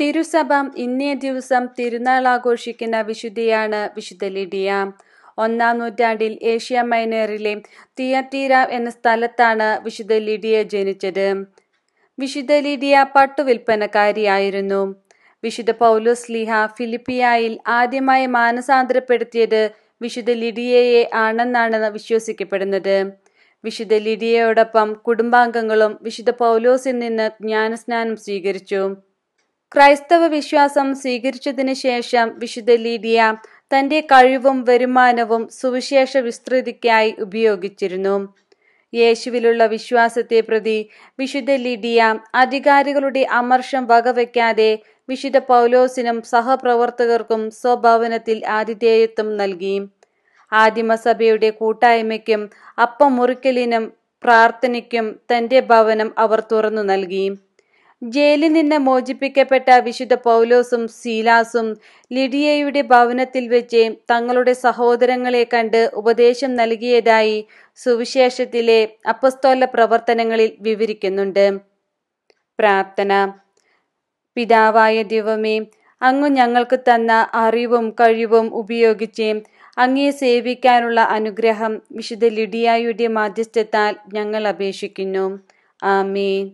തിരുസഭ ഇന്നേ ദിവസം തിരുനാൾ ആഘോഷിക്കുന്ന വിശുദ്ധിയാണ് വിശുദ്ധ ലിഡിയ ഒന്നാം നൂറ്റാണ്ടിൽ ഏഷ്യ മൈനറിലെ തിയത്തീര എന്ന സ്ഥലത്താണ് വിശുദ്ധ ലിഡിയ ജനിച്ചത് വിശുദ്ധ ലിഡിയ പട്ടുവിൽപ്പനക്കാരിയായിരുന്നു വിശുദ്ധ പൗലോസ് ലിഹ ഫിലിപ്പിയായിൽ ആദ്യമായി മാനസാന്തരപ്പെടുത്തിയത് വിശുദ്ധ ലിഡിയയെ ആണെന്നാണ് വിശ്വസിക്കപ്പെടുന്നത് വിശുദ്ധ ലിഡിയയോടൊപ്പം കുടുംബാംഗങ്ങളും വിശുദ്ധ പൗലോസിൽ നിന്ന് ജ്ഞാനസ്നാനം സ്വീകരിച്ചു ക്രൈസ്തവ വിശ്വാസം സ്വീകരിച്ചതിന് ശേഷം വിശുദ്ധ ലീഡിയ തന്റെ കഴിവും വരുമാനവും സുവിശേഷ വിസ്തൃതിക്കായി ഉപയോഗിച്ചിരുന്നു യേശുവിലുള്ള വിശ്വാസത്തെ പ്രതി വിശുദ്ധ ലിഡിയ അധികാരികളുടെ അമർഷം വകവയ്ക്കാതെ വിശുദ്ധ പൗലോസിനും സഹപ്രവർത്തകർക്കും സ്വഭവനത്തിൽ ആതിഥേയത്വം നൽകി ആദിമസഭയുടെ കൂട്ടായ്മയ്ക്കും അപ്പം മുറിക്കലിനും പ്രാർത്ഥനയ്ക്കും തന്റെ ഭവനം അവർ തുറന്നു നൽകി ജയിലിൽ നിന്ന് മോചിപ്പിക്കപ്പെട്ട വിശുദ്ധ പൗലോസും സീലാസും ലിഡിയയുടെ ഭവനത്തിൽ വെച്ച് തങ്ങളുടെ സഹോദരങ്ങളെ കണ്ട് ഉപദേശം നൽകിയതായി സുവിശേഷത്തിലെ അപ്പസ്തോല പ്രവർത്തനങ്ങളിൽ വിവരിക്കുന്നുണ്ട് പ്രാർത്ഥന പിതാവായ ദൈവമേ അങ്ങ് ഞങ്ങൾക്ക് തന്ന അറിവും കഴിവും ഉപയോഗിച്ച് അങ്ങയെ സേവിക്കാനുള്ള അനുഗ്രഹം വിശുദ്ധ ലിഡിയായുടെ മാധ്യസ്ഥത്താൽ ഞങ്ങൾ അപേക്ഷിക്കുന്നു ആമീൻ